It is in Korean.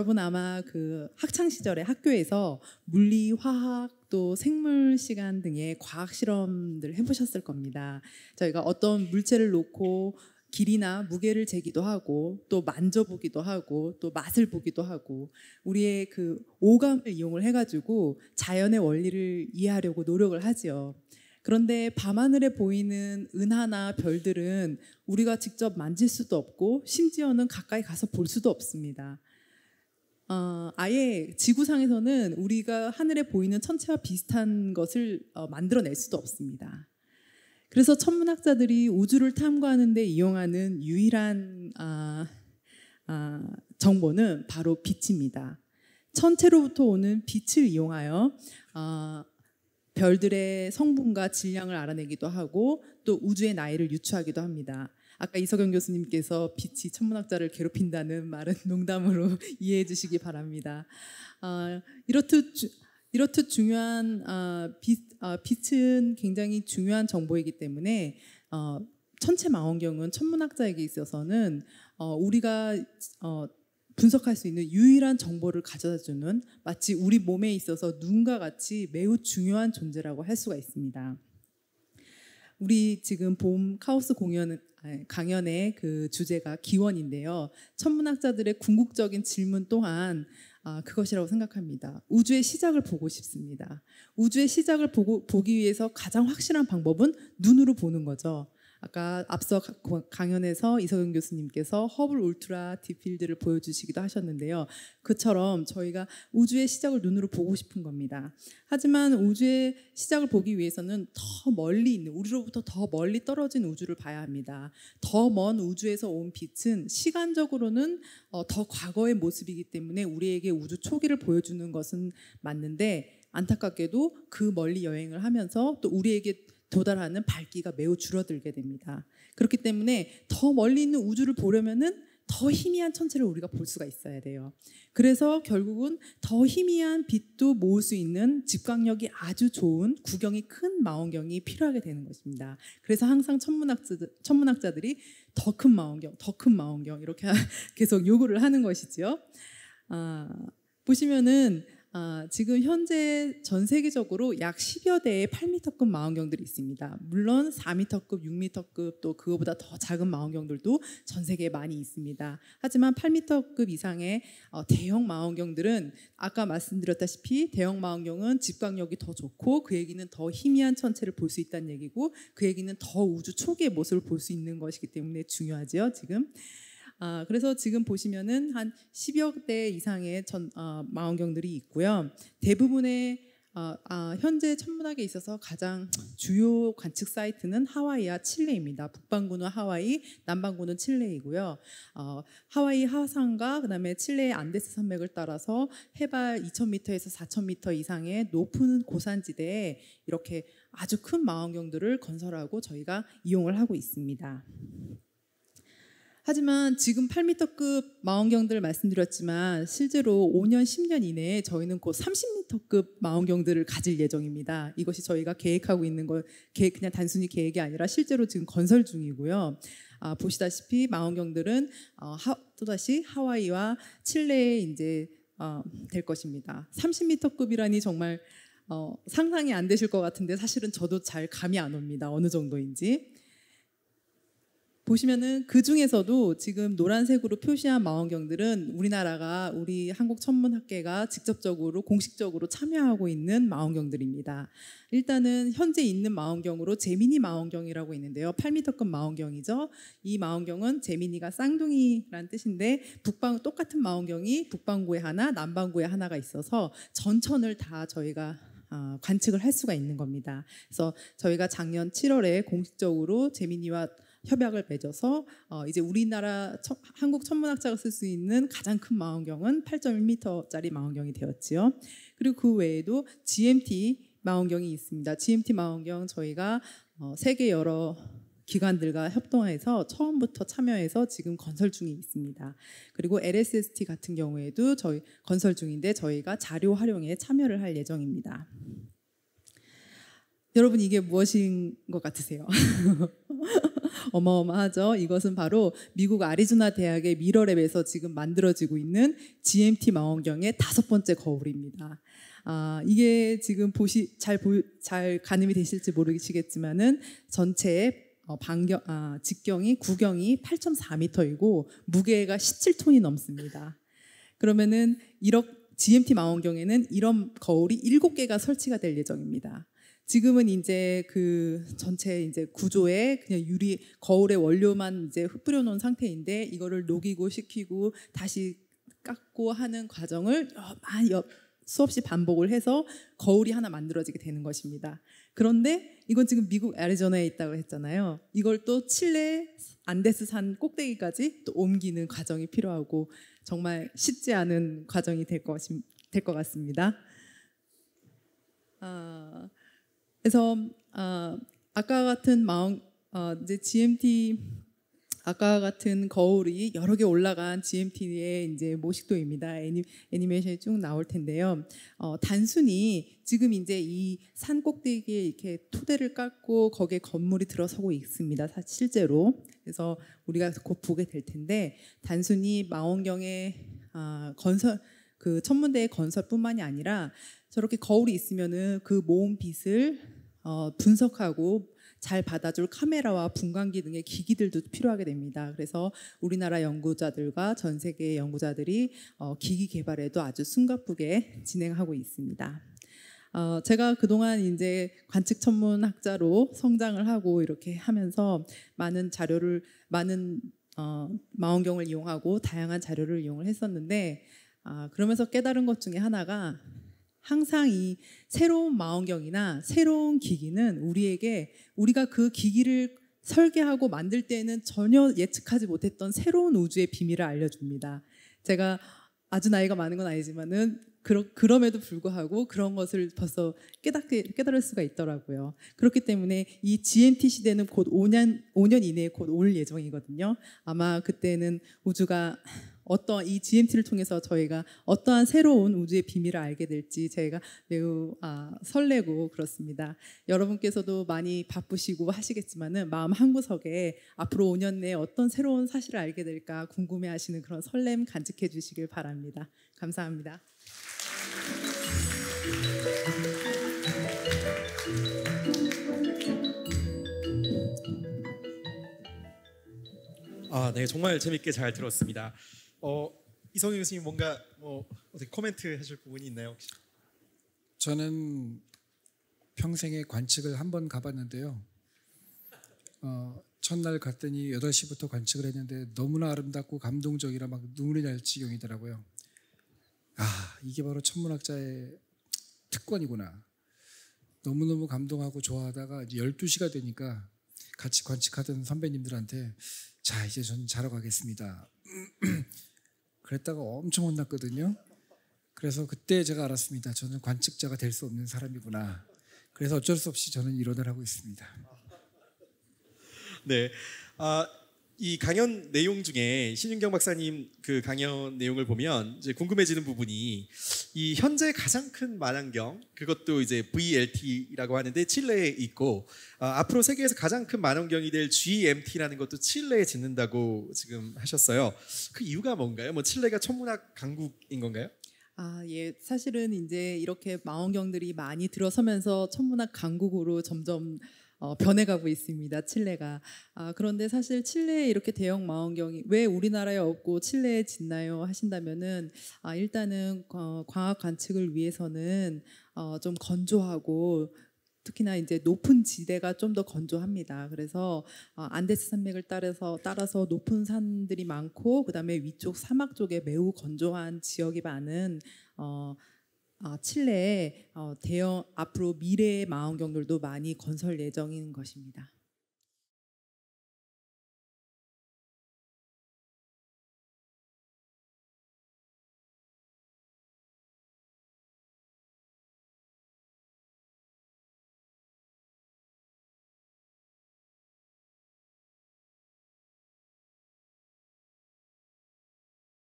여러분 아마 그 학창 시절에 학교에서 물리, 화학, 또 생물 시간 등의 과학 실험들 해보셨을 겁니다. 저희가 어떤 물체를 놓고 길이나 무게를 재기도 하고 또 만져보기도 하고 또 맛을 보기도 하고 우리의 그 오감을 이용을 해가지고 자연의 원리를 이해하려고 노력을 하지요. 그런데 밤하늘에 보이는 은하나 별들은 우리가 직접 만질 수도 없고 심지어는 가까이 가서 볼 수도 없습니다. 어, 아예 지구상에서는 우리가 하늘에 보이는 천체와 비슷한 것을 어, 만들어낼 수도 없습니다. 그래서 천문학자들이 우주를 탐구하는데 이용하는 유일한 아, 아, 정보는 바로 빛입니다. 천체로부터 오는 빛을 이용하여 아, 별들의 성분과 질량을 알아내기도 하고 또 우주의 나이를 유추하기도 합니다. 아까 이석영 교수님께서 빛이 천문학자를 괴롭힌다는 말은 농담으로 이해해 주시기 바랍니다. 어, 이렇듯 주, 이렇듯 중요한 어, 빛, 어, 빛은 굉장히 중요한 정보이기 때문에 어, 천체 망원경은 천문학자에게 있어서는 어, 우리가 어, 분석할 수 있는 유일한 정보를 가져다 주는 마치 우리 몸에 있어서 눈과 같이 매우 중요한 존재라고 할 수가 있습니다. 우리 지금 봄 카오스 공연 강연의 그 주제가 기원인데요. 천문학자들의 궁극적인 질문 또한 아, 그것이라고 생각합니다. 우주의 시작을 보고 싶습니다. 우주의 시작을 보고, 보기 위해서 가장 확실한 방법은 눈으로 보는 거죠. 아까 앞서 강연에서 이서경 교수님께서 허블 울트라 디필드를 보여주시기도 하셨는데요. 그처럼 저희가 우주의 시작을 눈으로 보고 싶은 겁니다. 하지만 우주의 시작을 보기 위해서는 더 멀리 있는 우리로부터 더 멀리 떨어진 우주를 봐야 합니다. 더 먼 우주에서 온 빛은 시간적으로는 어, 더 과거의 모습이기 때문에 우리에게 우주 초기를 보여주는 것은 맞는데 안타깝게도 그 멀리 여행을 하면서 또 우리에게 도달하는 밝기가 매우 줄어들게 됩니다. 그렇기 때문에 더 멀리 있는 우주를 보려면은 더 희미한 천체를 우리가 볼 수가 있어야 돼요. 그래서 결국은 더 희미한 빛도 모을 수 있는 집광력이 아주 좋은 구경이 큰 망원경이 필요하게 되는 것입니다. 그래서 항상 천문학자들, 천문학자들이 더 큰 망원경, 더 큰 망원경 이렇게 계속 요구를 하는 것이지 아, 보시면은 아, 지금 현재 전 세계적으로 약 10여 대의 8m급 망원경들이 있습니다. 물론 4m급, 6m급 또 그거보다 더 작은 망원경들도 전 세계에 많이 있습니다. 하지만 8m급 이상의 어, 대형 망원경들은 아까 말씀드렸다시피 대형 망원경은 집광력이 더 좋고 그 얘기는 더 희미한 천체를 볼 수 있다는 얘기고 그 얘기는 더 우주 초기의 모습을 볼 수 있는 것이기 때문에 중요하죠. 지금 아, 그래서 지금 보시면은 한 10여 대 이상의 전, 아, 망원경들이 있고요. 대부분의 아, 아, 현재 천문학에 있어서 가장 주요 관측 사이트는 하와이와 칠레입니다. 북반구는 하와이, 남반구는 칠레이고요. 어, 하와이 하산과 그다음에 칠레의 안데스 산맥을 따라서 해발 2,000m에서 4,000m 이상의 높은 고산지대에 이렇게 아주 큰 망원경들을 건설하고 저희가 이용을 하고 있습니다. 하지만 지금 8m급 망원경들을 말씀드렸지만 실제로 5년, 10년 이내에 저희는 곧 30m급 망원경들을 가질 예정입니다. 이것이 저희가 계획하고 있는 걸 계획, 그냥 단순히 계획이 아니라 실제로 지금 건설 중이고요. 아, 보시다시피 망원경들은 어, 하, 또다시 하와이와 칠레에 이제 어, 될 것입니다. 30m급이라니 정말 어, 상상이 안 되실 것 같은데 사실은 저도 잘 감이 안 옵니다. 어느 정도인지. 보시면은 그 중에서도 지금 노란색으로 표시한 망원경들은 우리나라가 우리 한국천문학계가 직접적으로 공식적으로 참여하고 있는 망원경들입니다. 일단은 현재 있는 망원경으로 제미니 망원경이라고 있는데요. 8m급 망원경이죠. 이 망원경은 제미니가 쌍둥이란 뜻인데 북방 똑같은 망원경이 북방구에 하나, 남방구에 하나가 있어서 전천을 다 저희가 어, 관측을 할 수가 있는 겁니다. 그래서 저희가 작년 7월에 공식적으로 제미니와 협약을 맺어서 어, 이제 우리나라 첫, 한국 천문학자가 쓸 수 있는 가장 큰 망원경은 8.1m짜리 망원경이 되었지요. 그리고 그 외에도 GMT 망원경이 있습니다. GMT 망원경 저희가 어, 세계 여러 기관들과 협동해서 처음부터 참여해서 지금 건설 중에 있습니다. 그리고 LSST 같은 경우에도 저희 건설 중인데 저희가 자료 활용에 참여를 할 예정입니다. 여러분 이게 무엇인 것 같으세요? 어마어마하죠. 이것은 바로 미국 아리조나 대학의 미러랩에서 지금 만들어지고 있는 GMT 망원경의 다섯 번째 거울입니다. 아, 이게 지금 보시 잘, 보, 잘 가늠이 되실지 모르시겠지만은 전체 어, 반경 아, 직경이 구경이 8.4m이고 무게가 17톤이 넘습니다. 그러면은 1억 GMT 망원경에는 이런 거울이 7개가 설치가 될 예정입니다. 지금은 이제 그 전체 이제 구조에 그냥 유리 거울의 원료만 이제 흩뿌려 놓은 상태인데 이거를 녹이고 식히고 다시 깎고 하는 과정을 어, 수없이 반복을 해서 거울이 하나 만들어지게 되는 것입니다. 그런데 이건 지금 미국 애리조나에 있다고 했잖아요. 이걸 또 칠레 안데스산 꼭대기까지 또 옮기는 과정이 필요하고 정말 쉽지 않은 과정이 될 것 같습니다. 아, 그래서 아, 아까 같은 마음 어, 이제 GMT 아까 같은 거울이 여러 개 올라간 GMT의 이제 모식도입니다. 애니, 애니메이션이 쭉 나올 텐데요. 어, 단순히 지금 이제 이산 꼭대기에 이렇게 토대를 깎고 거기에 건물이 들어서고 있습니다. 실제로. 그래서 우리가 곧 보게 될 텐데 단순히 망원경의 아, 건설 그 천문대의 건설뿐만이 아니라 저렇게 거울이 있으면은 그모음 빛을 어, 분석하고 잘 받아줄 카메라와 분광기 등의 기기들도 필요하게 됩니다. 그래서 우리나라 연구자들과 전세계 연구자들이 어, 기기 개발에도 아주 숨가쁘게 진행하고 있습니다. 어, 제가 그동안 이제 관측 천문학자로 성장을 하고 이렇게 하면서 많은 자료를 많은 어, 망원경을 이용하고 다양한 자료를 이용을 했었는데 아, 그러면서 깨달은 것 중에 하나가 항상 이 새로운 망원경이나 새로운 기기는 우리에게 우리가 그 기기를 설계하고 만들 때에는 전혀 예측하지 못했던 새로운 우주의 비밀을 알려줍니다. 제가 아주 나이가 많은 건 아니지만은 그러, 면에도 불구하고 그런 것을 벌써 깨닫게, 깨달을 수가 있더라고요. 그렇기 때문에 이 GMT 시대는 곧 5년, 5년 이내에 곧 올 예정이거든요. 아마 그때는 우주가 어떤 이 GMT를 통해서 저희가 어떠한 새로운 우주의 비밀을 알게 될지 저희가 매우 아, 설레고 그렇습니다. 여러분께서도 많이 바쁘시고 하시겠지만은 마음 한 구석에 앞으로 5년 내에 어떤 새로운 사실을 알게 될까 궁금해하시는 그런 설렘 간직해 주시길 바랍니다. 감사합니다. 아, 네, 정말 재밌게 잘 들었습니다. 어, 이성희 교수님 뭔가 뭐 어떻게 코멘트 하실 부분이 있나요? 혹시? 저는 평생의 관측을 한 번 가봤는데요. 어, 첫날 갔더니 8시부터 관측을 했는데 너무나 아름답고 감동적이라 막 눈물이 날 지경이더라고요. 아, 이게 바로 천문학자의 특권이구나. 너무너무 감동하고 좋아하다가 이제 12시가 되니까 같이 관측하던 선배님들한테 자, 이제 저 자러 가겠습니다. 음, 그랬다가 엄청 혼났거든요. 그래서 그때 제가 알았습니다. 저는 관측자가 될 수 없는 사람이구나. 그래서 어쩔 수 없이 저는 이론을 하고 있습니다. 네. 아, 이 강연 내용 중에 신윤경 박사님 그 강연 내용을 보면 이제 궁금해지는 부분이 이 현재 가장 큰 만환경 그것도 이제 VLT라고 하는데 칠레에 있고 아, 앞으로 세계에서 가장 큰 만환경이 될 GMT라는 것도 칠레에 짓는다고 지금 하셨어요. 그 이유가 뭔가요? 뭐 칠레가 천문학 강국인 건가요? 아, 예. 사실은 이제 이렇게 망원경들이 많이 들어서면서 천문학 강국으로 점점 어, 변해가고 있습니다. 칠레가. 아, 그런데 사실 칠레에 이렇게 대형 망원경이 왜 우리나라에 없고 칠레에 짓나요? 하신다면은 아, 일단은 어, 광학 관측을 위해서는 어, 좀 건조하고 특히나 이제 높은 지대가 좀 더 건조합니다. 그래서 어, 안데스 산맥을 따라서 따라서 높은 산들이 많고 그다음에 위쪽 사막 쪽에 매우 건조한 지역이 많은 어 어, 칠레에 어, 대형 앞으로 미래의 망원경들도 많이 건설 예정인 것입니다.